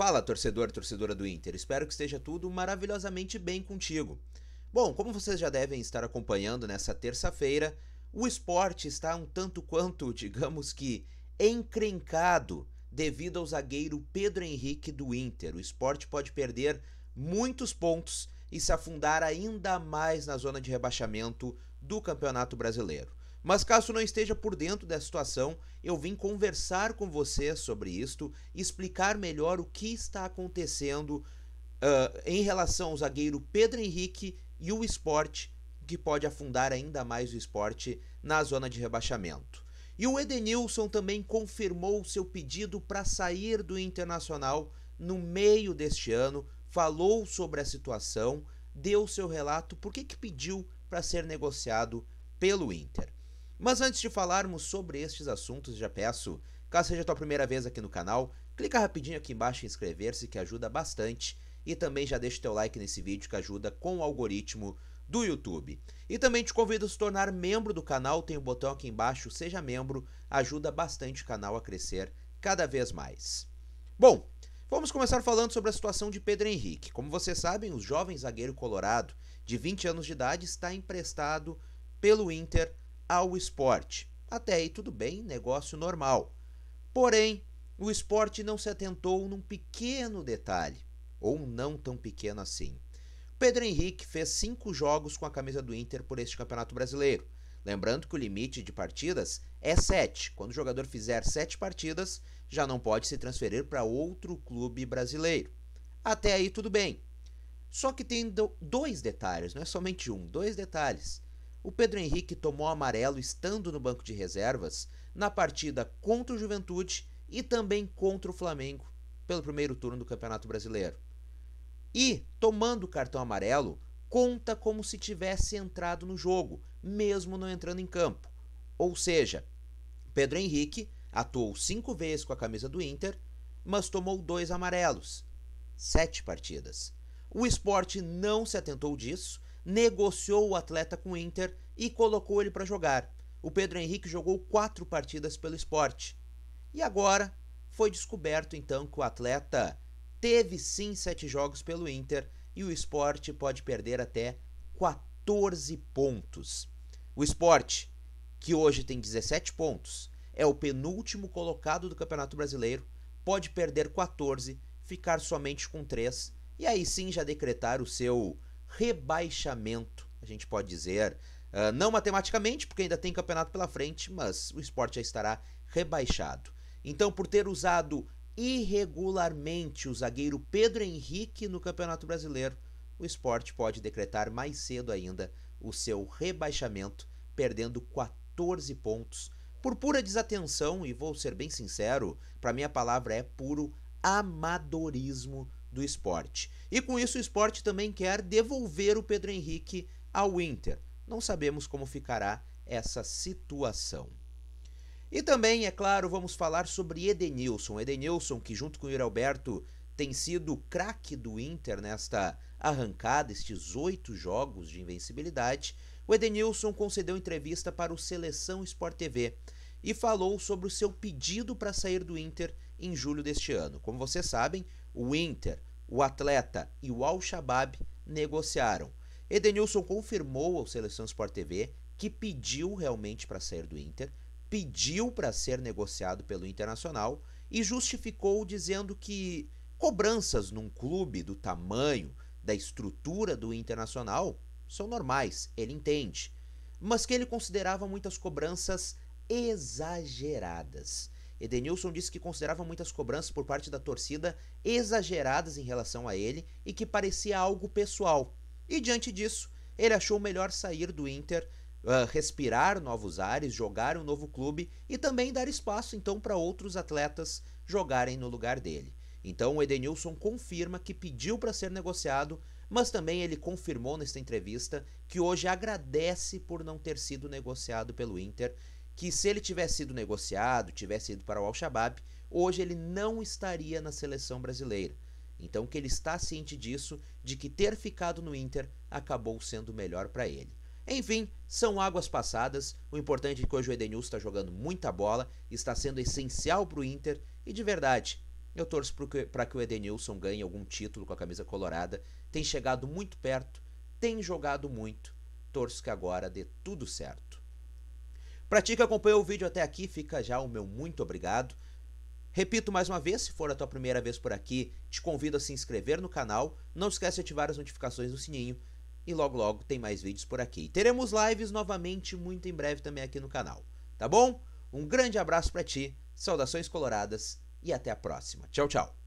Fala, torcedor, torcedora do Inter. Espero que esteja tudo maravilhosamente bem contigo. Bom, como vocês já devem estar acompanhando nessa terça-feira, o esporte está um tanto quanto, digamos que, encrencado devido ao zagueiro Pedro Henrique do Inter. O esporte pode perder muitos pontos e se afundar ainda mais na zona de rebaixamento do Campeonato Brasileiro. Mas caso não esteja por dentro da situação, eu vim conversar com você sobre isto, explicar melhor o que está acontecendo uh, em relação ao zagueiro Pedro Henrique e o esporte, que pode afundar ainda mais o esporte na zona de rebaixamento. E o Edenilson também confirmou o seu pedido para sair do Internacional no meio deste ano, falou sobre a situação, deu seu relato, por que pediu para ser negociado pelo Inter. Mas antes de falarmos sobre estes assuntos, já peço, caso seja a tua primeira vez aqui no canal, clica rapidinho aqui embaixo em inscrever-se que ajuda bastante e também já deixa o teu like nesse vídeo que ajuda com o algoritmo do YouTube. E também te convido a se tornar membro do canal, tem o um botão aqui embaixo, seja membro, ajuda bastante o canal a crescer cada vez mais. Bom, vamos começar falando sobre a situação de Pedro Henrique. Como vocês sabem, o jovem zagueiro colorado de 20 anos de idade está emprestado pelo Inter ao esporte. Até aí tudo bem, negócio normal. Porém, o esporte não se atentou num pequeno detalhe, ou não tão pequeno assim. Pedro Henrique fez cinco jogos com a camisa do Inter por este Campeonato Brasileiro. Lembrando que o limite de partidas é sete Quando o jogador fizer sete partidas, já não pode se transferir para outro clube brasileiro. Até aí tudo bem. Só que tem dois detalhes, não é somente um, dois detalhes o Pedro Henrique tomou amarelo estando no banco de reservas na partida contra o Juventude e também contra o Flamengo pelo primeiro turno do Campeonato Brasileiro. E, tomando o cartão amarelo, conta como se tivesse entrado no jogo, mesmo não entrando em campo. Ou seja, Pedro Henrique atuou cinco vezes com a camisa do Inter, mas tomou dois amarelos. Sete partidas. O esporte não se atentou disso negociou o atleta com o Inter e colocou ele para jogar. O Pedro Henrique jogou quatro partidas pelo esporte. E agora foi descoberto então que o atleta teve sim sete jogos pelo Inter e o esporte pode perder até 14 pontos. O esporte, que hoje tem 17 pontos, é o penúltimo colocado do Campeonato Brasileiro, pode perder 14, ficar somente com 3 e aí sim já decretar o seu rebaixamento, a gente pode dizer. Uh, não matematicamente, porque ainda tem campeonato pela frente, mas o esporte já estará rebaixado. Então, por ter usado irregularmente o zagueiro Pedro Henrique no Campeonato Brasileiro, o esporte pode decretar mais cedo ainda o seu rebaixamento, perdendo 14 pontos. Por pura desatenção, e vou ser bem sincero, para mim a palavra é puro amadorismo do esporte. E com isso o esporte também quer devolver o Pedro Henrique ao Inter. Não sabemos como ficará essa situação. E também, é claro, vamos falar sobre Edenilson. Edenilson, que junto com o Yuri Alberto tem sido o craque do Inter nesta arrancada, estes oito jogos de invencibilidade, o Edenilson concedeu entrevista para o Seleção Sport TV e falou sobre o seu pedido para sair do Inter em julho deste ano. Como vocês sabem, o Inter, o Atleta e o Al-Shabaab negociaram. Edenilson confirmou ao Seleção Sport TV que pediu realmente para sair do Inter, pediu para ser negociado pelo Internacional e justificou dizendo que cobranças num clube do tamanho, da estrutura do Internacional são normais, ele entende, mas que ele considerava muitas cobranças exageradas. Edenilson disse que considerava muitas cobranças por parte da torcida exageradas em relação a ele e que parecia algo pessoal. E diante disso, ele achou melhor sair do Inter, uh, respirar novos ares, jogar um novo clube e também dar espaço então para outros atletas jogarem no lugar dele. Então o Edenilson confirma que pediu para ser negociado, mas também ele confirmou nesta entrevista que hoje agradece por não ter sido negociado pelo Inter que se ele tivesse sido negociado, tivesse ido para o Al-Shabaab, hoje ele não estaria na seleção brasileira. Então que ele está ciente disso, de que ter ficado no Inter acabou sendo melhor para ele. Enfim, são águas passadas. O importante é que hoje o Edenilson está jogando muita bola, está sendo essencial para o Inter e de verdade, eu torço para que o Edenilson ganhe algum título com a camisa colorada. Tem chegado muito perto, tem jogado muito. Torço que agora dê tudo certo. Para ti que acompanhou o vídeo até aqui, fica já o meu muito obrigado. Repito mais uma vez, se for a tua primeira vez por aqui, te convido a se inscrever no canal, não esquece de ativar as notificações do sininho e logo logo tem mais vídeos por aqui. teremos lives novamente muito em breve também aqui no canal, tá bom? Um grande abraço para ti, saudações coloradas e até a próxima. Tchau, tchau.